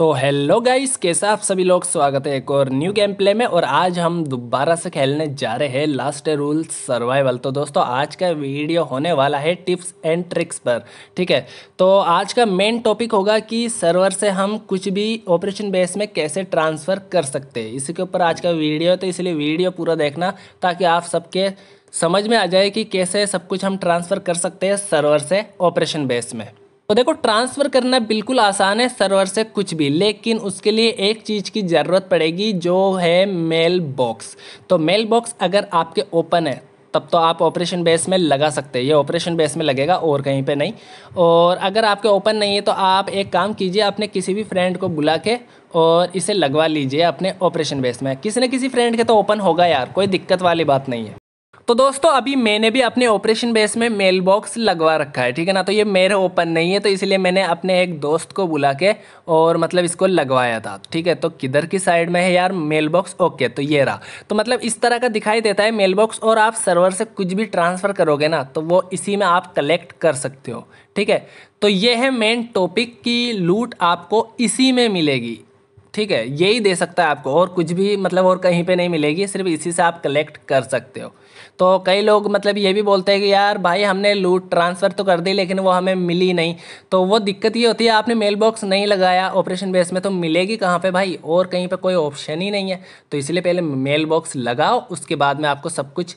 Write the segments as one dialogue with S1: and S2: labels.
S1: तो hello guys कैसा आप सभी लोग स्वागत है एक और न्यू गेम प्ले में और आज हम दोबारा से खेलने जा रहे हैं लास्ट रूल सर्वाइवल तो दोस्तों आज का वीडियो होने वाला है टिप्स एंड ट्रिक्स पर ठीक है तो आज का मेन टॉपिक होगा कि सर्वर से हम कुछ भी ऑपरेशन बेस में कैसे ट्रांसफ़र कर सकते हैं इसी के ऊपर आज का वीडियो है तो इसलिए वीडियो पूरा देखना ताकि आप सबके समझ में आ जाए कि कैसे सब कुछ हम ट्रांसफ़र कर सकते हैं सर्वर से ऑपरेशन बेस में तो देखो ट्रांसफ़र करना बिल्कुल आसान है सर्वर से कुछ भी लेकिन उसके लिए एक चीज़ की ज़रूरत पड़ेगी जो है मेल बॉक्स तो मेल बॉक्स अगर आपके ओपन है तब तो आप ऑपरेशन बेस में लगा सकते हैं ये ऑपरेशन बेस में लगेगा और कहीं पे नहीं और अगर आपके ओपन नहीं है तो आप एक काम कीजिए अपने किसी भी फ्रेंड को बुला के और इसे लगवा लीजिए अपने ऑपरेशन बेस में किसी न किसी फ्रेंड के तो ओपन होगा यार कोई दिक्कत वाली बात नहीं है तो दोस्तों अभी मैंने भी अपने ऑपरेशन बेस में मेल बॉक्स लगवा रखा है ठीक है ना तो ये मेरे ओपन नहीं है तो इसलिए मैंने अपने एक दोस्त को बुला के और मतलब इसको लगवाया था ठीक है तो किधर की साइड में है यार मेल बॉक्स ओके तो ये रहा तो मतलब इस तरह का दिखाई देता है मेल बॉक्स और आप सर्वर से कुछ भी ट्रांसफ़र करोगे ना तो वो इसी में आप कलेक्ट कर सकते हो ठीक है तो ये है मेन टॉपिक की लूट आपको इसी में मिलेगी ठीक है यही दे सकता है आपको और कुछ भी मतलब और कहीं पे नहीं मिलेगी सिर्फ इसी से आप कलेक्ट कर सकते हो तो कई लोग मतलब ये भी बोलते हैं कि यार भाई हमने लूट ट्रांसफ़र तो कर दी लेकिन वो हमें मिली नहीं तो वो दिक्कत ये होती है आपने मेल बॉक्स नहीं लगाया ऑपरेशन बेस में तो मिलेगी कहाँ पे भाई और कहीं पे कोई ऑप्शन ही नहीं है तो इसलिए पहले मेल बॉक्स लगाओ उसके बाद में आपको सब कुछ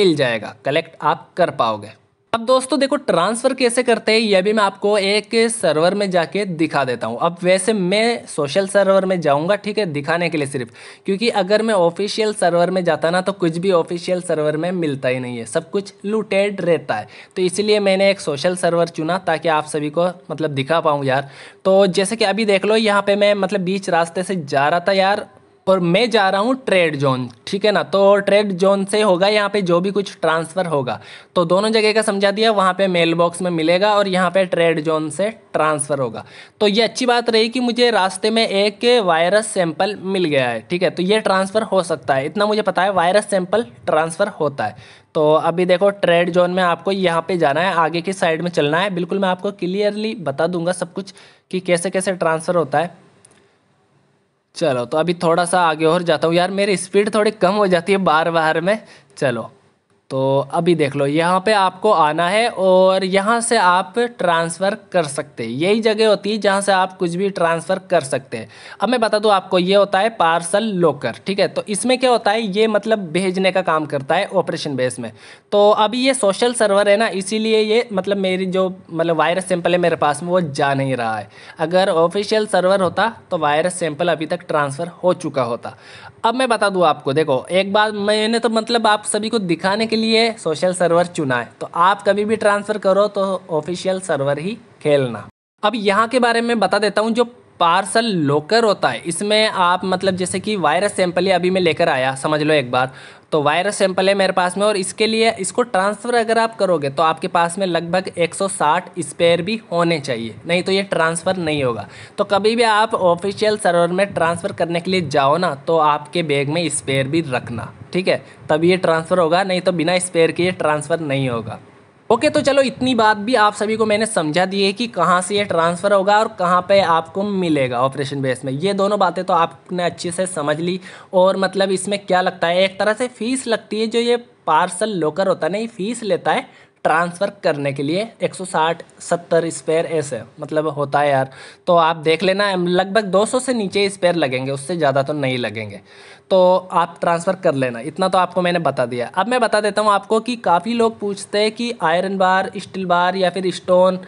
S1: मिल जाएगा कलेक्ट आप कर पाओगे अब दोस्तों देखो ट्रांसफर कैसे करते हैं यह भी मैं आपको एक सर्वर में जाके दिखा देता हूँ अब वैसे मैं सोशल सर्वर में जाऊँगा ठीक है दिखाने के लिए सिर्फ क्योंकि अगर मैं ऑफिशियल सर्वर में जाता ना तो कुछ भी ऑफिशियल सर्वर में मिलता ही नहीं है सब कुछ लूटेड रहता है तो इसलिए मैंने एक सोशल सर्वर चुना ताकि आप सभी को मतलब दिखा पाऊँ यार तो जैसे कि अभी देख लो यहाँ पर मैं मतलब बीच रास्ते से जा रहा था यार पर मैं जा रहा हूँ ट्रेड जोन ठीक है ना तो ट्रेड जोन से होगा यहाँ पे जो भी कुछ ट्रांसफ़र होगा तो दोनों जगह का समझा दिया वहाँ पे मेल बॉक्स में मिलेगा और यहाँ पे ट्रेड जोन से ट्रांसफ़र होगा तो ये अच्छी बात रही कि मुझे रास्ते में एक वायरस सैंपल मिल गया है ठीक है तो ये ट्रांसफ़र हो सकता है इतना मुझे पता है वायरस सैंपल ट्रांसफ़र होता है तो अभी देखो ट्रेड जोन में आपको यहाँ पे जाना है आगे की साइड में चलना है बिल्कुल मैं आपको क्लियरली बता दूंगा सब कुछ कि कैसे कैसे ट्रांसफ़र होता है चलो तो अभी थोड़ा सा आगे और जाता हूँ यार मेरी स्पीड थोड़ी कम हो जाती है बार बार में चलो तो अभी देख लो यहाँ पे आपको आना है और यहाँ से आप ट्रांसफ़र कर सकते हैं यही जगह होती है जहाँ से आप कुछ भी ट्रांसफ़र कर सकते हैं अब मैं बता दूँ आपको ये होता है पार्सल लोकर ठीक है तो इसमें क्या होता है ये मतलब भेजने का काम करता है ऑपरेशन बेस में तो अभी ये सोशल सर्वर है ना इसीलिए ये मतलब मेरी जो मतलब वायरस सैंपल है मेरे पास में वो जा नहीं रहा है अगर ऑफिशियल सर्वर होता तो वायरस सैंपल अभी तक ट्रांसफ़र हो चुका होता अब मैं बता दूँ आपको देखो एक बार मैंने तो मतलब आप सभी को दिखाने के लिए सोशल सर्वर चुना है तो आप कभी भी ट्रांसफ़र करो तो ऑफिशियल सर्वर ही खेलना अब यहाँ के बारे में बता देता हूँ जो पार्सल लोकर होता है इसमें आप मतलब जैसे कि वायरस सैंपल ये अभी मैं लेकर आया समझ लो एक बार तो वायरस सैंपल है मेरे पास में और इसके लिए इसको ट्रांसफ़र अगर आप करोगे तो आपके पास में लगभग 160 स्पेयर भी होने चाहिए नहीं तो ये ट्रांसफ़र नहीं होगा तो कभी भी आप ऑफिशियल सर्वर में ट्रांसफ़र करने के लिए जाओ ना तो आपके बैग में स्पेयर भी रखना ठीक है तब ये ट्रांसफ़र होगा नहीं तो बिना स्पेयर के ये ट्रांसफ़र नहीं होगा ओके okay, तो चलो इतनी बात भी आप सभी को मैंने समझा दी है कि कहाँ से ये ट्रांसफ़र होगा और कहाँ पे आपको मिलेगा ऑपरेशन बेस में ये दोनों बातें तो आपने अच्छे से समझ ली और मतलब इसमें क्या लगता है एक तरह से फ़ीस लगती है जो ये पार्सल लोकर होता है नहीं फ़ीस लेता है ट्रांसफ़र करने के लिए 160 70 स्पेयर ऐसे मतलब होता है यार तो आप देख लेना लगभग 200 से नीचे स्पेयर लगेंगे उससे ज़्यादा तो नहीं लगेंगे तो आप ट्रांसफ़र कर लेना इतना तो आपको मैंने बता दिया अब मैं बता देता हूँ आपको कि काफ़ी लोग पूछते हैं कि आयरन बार स्टील बार या फिर स्टोन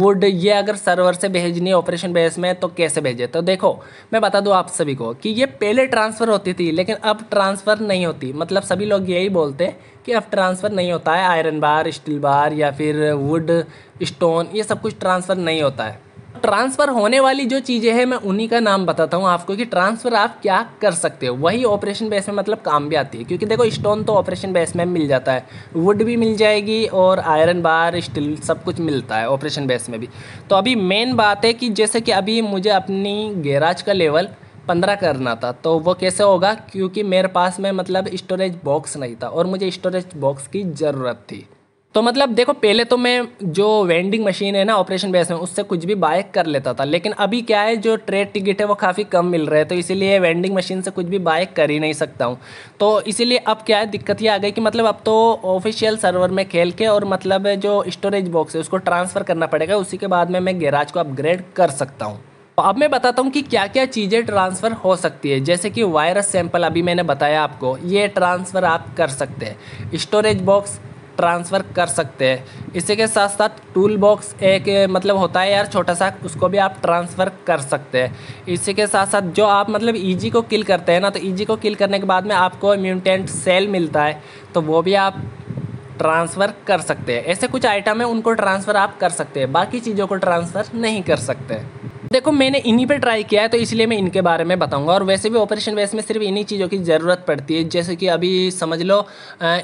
S1: वुड ये अगर सर्वर से भेजनी है ऑपरेशन बेस में तो कैसे भेजे तो देखो मैं बता दूँ आप सभी को कि ये पहले ट्रांसफ़र होती थी लेकिन अब ट्रांसफ़र नहीं होती मतलब सभी लोग यही बोलते कि अब ट्रांसफ़र नहीं होता है आयरन बार स्टील बार या फिर वुड स्टोन ये सब कुछ ट्रांसफ़र नहीं होता है ट्रांसफ़र होने वाली जो चीज़ें हैं मैं उन्हीं का नाम बताता हूँ आपको कि ट्रांसफ़र आप क्या कर सकते हो वही ऑपरेशन बेस में मतलब काम भी आती है क्योंकि देखो स्टोन तो ऑपरेशन बेस में मिल जाता है वुड भी मिल जाएगी और आयरन बार स्टील सब कुछ मिलता है ऑपरेशन बेस में भी तो अभी मेन बात है कि जैसे कि अभी मुझे अपनी गैराज का लेवल पंद्रह करना था तो वो कैसे होगा क्योंकि मेरे पास में मतलब स्टोरेज बॉक्स नहीं था और मुझे स्टोरेज बॉक्स की ज़रूरत थी तो मतलब देखो पहले तो मैं जो वेंडिंग मशीन है ना ऑपरेशन बेस में उससे कुछ भी बाय कर लेता था लेकिन अभी क्या है जो ट्रेड टिकट है वो काफ़ी कम मिल रहे हैं तो इसीलिए वेंडिंग मशीन से कुछ भी बाय कर ही नहीं सकता हूँ तो इसीलिए अब क्या है दिक्कत ये आ गई कि मतलब अब तो ऑफिशियल सर्वर में खेल के और मतलब जो स्टोरेज बॉक्स है उसको ट्रांसफ़र करना पड़ेगा उसी के बाद में मैं गैराज को अपग्रेड कर सकता हूँ अब मैं बताता हूँ कि क्या क्या चीज़ें ट्रांसफ़र हो सकती है जैसे कि वायरस सैंपल अभी मैंने बताया आपको ये ट्रांसफ़र आप कर सकते हैं स्टोरेज बॉक्स ट्रांसफ़र कर सकते हैं इसी के साथ साथ टूल बॉक्स एक मतलब होता है यार छोटा सा उसको भी आप ट्रांसफ़र कर सकते हैं इसी के साथ साथ जो आप मतलब ईजी को किल करते हैं ना तो ईजी को किल करने के बाद में आपको म्यूटेंट सेल मिलता है तो वो भी आप ट्रांसफ़र कर सकते हैं ऐसे कुछ आइटम है उनको ट्रांसफ़र आप कर सकते हैं बाकी चीज़ों को ट्रांसफ़र नहीं कर सकते देखो मैंने इन्हीं पे ट्राई किया है तो इसलिए मैं इनके बारे में बताऊंगा और वैसे भी ऑपरेशन बेस में सिर्फ इन्हीं चीज़ों की ज़रूरत पड़ती है जैसे कि अभी समझ लो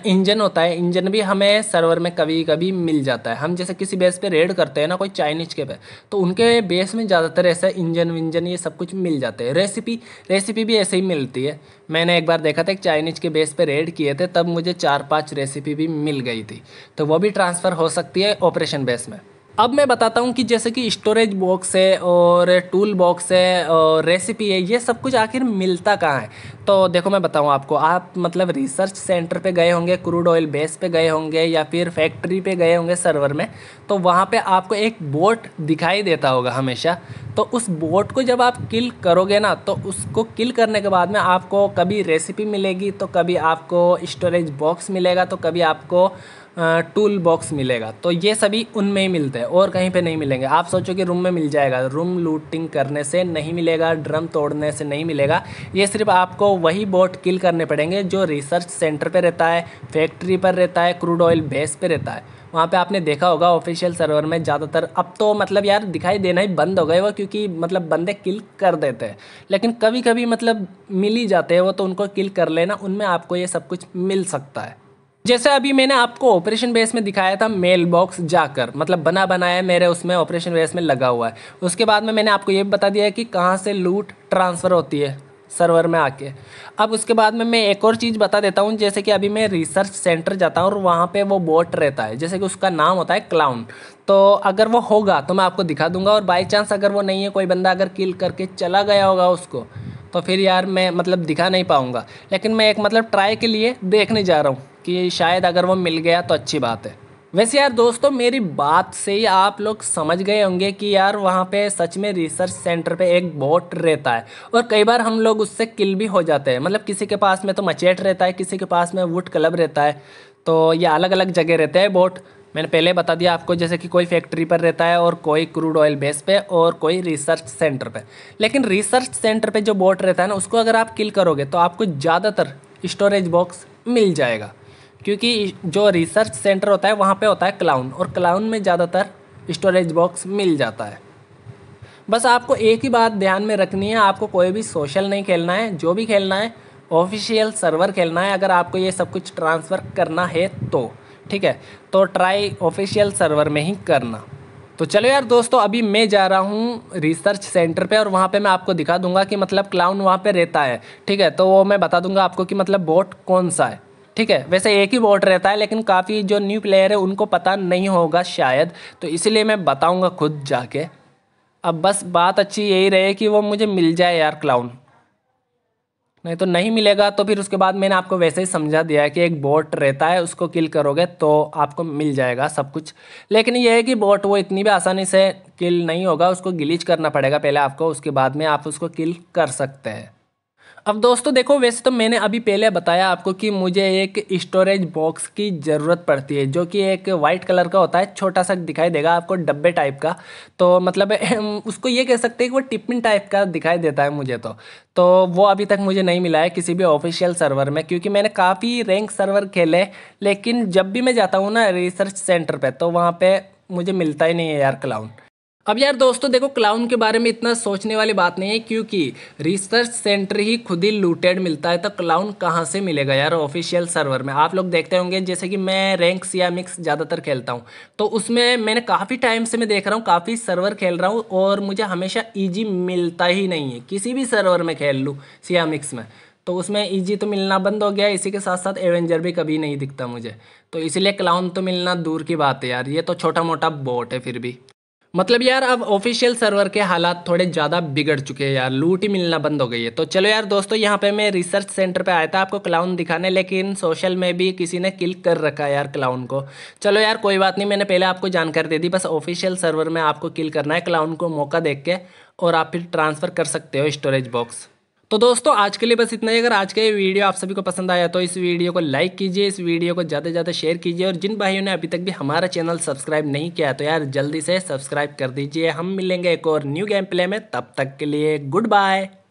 S1: इंजन होता है इंजन भी हमें सर्वर में कभी कभी मिल जाता है हम जैसे किसी बेस पे रेड करते हैं ना कोई चाइनीज के पे तो उनके बेस में ज़्यादातर ऐसा इंजन विंजन ये सब कुछ मिल जाते हैं रेसिपी रेसिपी भी ऐसे ही मिलती है मैंने एक बार देखा था एक चाइनीज के बेस पे रेड किए थे तब मुझे चार पाँच रेसिपी भी मिल गई थी तो वो भी ट्रांसफ़र हो सकती है ऑपरेशन बेस में अब मैं बताता हूँ कि जैसे कि स्टोरेज बॉक्स है और टूल बॉक्स है और रेसिपी है ये सब कुछ आखिर मिलता कहाँ है तो देखो मैं बताऊँ आपको आप मतलब रिसर्च सेंटर पे गए होंगे क्रूड ऑयल बेस पे गए होंगे या फिर फैक्ट्री पे गए होंगे सर्वर में तो वहाँ पे आपको एक बोट दिखाई देता होगा हमेशा तो उस बोट को जब आप किल करोगे ना तो उसको किल करने के बाद में आपको कभी रेसिपी मिलेगी तो कभी आपको स्टोरेज बॉक्स मिलेगा तो कभी आपको टूल बॉक्स मिलेगा तो ये सभी उनमें ही मिलते हैं और कहीं पे नहीं मिलेंगे आप सोचो कि रूम में मिल जाएगा रूम लूटिंग करने से नहीं मिलेगा ड्रम तोड़ने से नहीं मिलेगा ये सिर्फ आपको वही बोट किल करने पड़ेंगे जो रिसर्च सेंटर पर रहता है फैक्ट्री पर रहता है क्रूड ऑयल बेस पर रहता है वहाँ पे आपने देखा होगा ऑफिशियल सर्वर में ज़्यादातर अब तो मतलब यार दिखाई देना ही बंद हो गए वो क्योंकि मतलब बंदे किल कर देते हैं लेकिन कभी कभी मतलब मिल ही जाते हैं वो तो उनको किल कर लेना उनमें आपको ये सब कुछ मिल सकता है जैसे अभी मैंने आपको ऑपरेशन बेस में दिखाया था मेल बॉक्स जाकर मतलब बना बनाया मेरे उसमें ऑपरेशन बेस में लगा हुआ है उसके बाद में मैंने आपको ये बता दिया है कि कहाँ से लूट ट्रांसफ़र होती है सर्वर में आके अब उसके बाद में मैं एक और चीज़ बता देता हूँ जैसे कि अभी मैं रिसर्च सेंटर जाता हूँ और वहाँ पे वो बोट रहता है जैसे कि उसका नाम होता है क्लाउन तो अगर वो होगा तो मैं आपको दिखा दूंगा और बाई चांस अगर वो नहीं है कोई बंदा अगर किल करके चला गया होगा उसको तो फिर यार मैं मतलब दिखा नहीं पाऊँगा लेकिन मैं एक मतलब ट्राई के लिए देखने जा रहा हूँ कि शायद अगर वो मिल गया तो अच्छी बात है वैसे यार दोस्तों मेरी बात से ही आप लोग समझ गए होंगे कि यार वहाँ पे सच में रिसर्च सेंटर पे एक बोट रहता है और कई बार हम लोग उससे किल भी हो जाते हैं मतलब किसी के पास में तो मचेट रहता है किसी के पास में वुड क्लब रहता है तो ये अलग अलग जगह रहते हैं बोट मैंने पहले बता दिया आपको जैसे कि कोई फैक्ट्री पर रहता है और कोई क्रूड ऑयल बेस पे और कोई रिसर्च सेंटर पे लेकिन रिसर्च सेंटर पे जो बोट रहता है ना उसको अगर आप किल करोगे तो आपको ज़्यादातर स्टोरेज बॉक्स मिल जाएगा क्योंकि जो रिसर्च सेंटर होता है वहाँ पे होता है क्लाउन और क्लाउन में ज़्यादातर स्टोरेज बॉक्स मिल जाता है बस आपको एक ही बात ध्यान में रखनी है आपको कोई भी सोशल नहीं खेलना है जो भी खेलना है ऑफिशियल सर्वर खेलना है अगर आपको ये सब कुछ ट्रांसफ़र करना है तो ठीक है तो ट्राई ऑफिशियल सर्वर में ही करना तो चलो यार दोस्तों अभी मैं जा रहा हूँ रिसर्च सेंटर पे और वहाँ पे मैं आपको दिखा दूंगा कि मतलब क्लाउन वहाँ पे रहता है ठीक है तो वो मैं बता दूंगा आपको कि मतलब बोट कौन सा है ठीक है वैसे एक ही वोट रहता है लेकिन काफ़ी जो न्यू प्लेयर है उनको पता नहीं होगा शायद तो इसलिए मैं बताऊँगा खुद जाके अब बस बात अच्छी यही रहे कि वो मुझे मिल जाए यार क्लाउन नहीं तो नहीं मिलेगा तो फिर उसके बाद मैंने आपको वैसे ही समझा दिया है कि एक बोट रहता है उसको किल करोगे तो आपको मिल जाएगा सब कुछ लेकिन यह है कि बोट वो इतनी भी आसानी से किल नहीं होगा उसको गिलीच करना पड़ेगा पहले आपको उसके बाद में आप उसको किल कर सकते हैं अब दोस्तों देखो वैसे तो मैंने अभी पहले बताया आपको कि मुझे एक स्टोरेज बॉक्स की ज़रूरत पड़ती है जो कि एक वाइट कलर का होता है छोटा सा दिखाई देगा आपको डब्बे टाइप का तो मतलब उसको ये कह सकते हैं कि वो टिपिन टाइप का दिखाई देता है मुझे तो तो वो अभी तक मुझे नहीं मिला है किसी भी ऑफिशियल सर्वर में क्योंकि मैंने काफ़ी रैंक सर्वर खेले लेकिन जब भी मैं जाता हूँ ना रिसर्च सेंटर पर तो वहाँ पर मुझे मिलता ही नहीं है यार क्लाउन अब यार दोस्तों देखो क्लाउन के बारे में इतना सोचने वाली बात नहीं है क्योंकि रिसर्च सेंटर ही खुद ही लूटेड मिलता है तो क्लाउन कहाँ से मिलेगा यार ऑफिशियल सर्वर में आप लोग देखते होंगे जैसे कि मैं रैंक्स या मिक्स ज़्यादातर खेलता हूँ तो उसमें मैंने काफ़ी टाइम से मैं देख रहा हूँ काफ़ी सर्वर खेल रहा हूँ और मुझे हमेशा ईजी मिलता ही नहीं है किसी भी सर्वर में खेल लूँ सिया मिक्स में तो उसमें ईजी तो मिलना बंद हो गया इसी के साथ साथ एवेंजर भी कभी नहीं दिखता मुझे तो इसलिए क्लाउन तो मिलना दूर की बात है यार ये तो छोटा मोटा बोट है फिर भी मतलब यार अब ऑफिशियल सर्वर के हालात थोड़े ज़्यादा बिगड़ चुके हैं यार लूट ही मिलना बंद हो गई है तो चलो यार दोस्तों यहाँ पे मैं रिसर्च सेंटर पे आया था आपको क्लाउन दिखाने लेकिन सोशल में भी किसी ने क्लिक कर रखा है यार क्लाउन को चलो यार कोई बात नहीं मैंने पहले आपको जानकारी दे दी बस ऑफिशियल सर्वर में आपको किल करना है क्लाउन को मौका देख के और आप फिर ट्रांसफ़र कर सकते हो स्टोरेज बॉक्स तो दोस्तों आज के लिए बस इतना ही अगर आज का ये वीडियो आप सभी को पसंद आया तो इस वीडियो को लाइक कीजिए इस वीडियो को ज़्यादा से ज़्यादा शेयर कीजिए और जिन भाइयों ने अभी तक भी हमारा चैनल सब्सक्राइब नहीं किया तो यार जल्दी से सब्सक्राइब कर दीजिए हम मिलेंगे एक और न्यू गेम प्ले में तब तक के लिए गुड बाय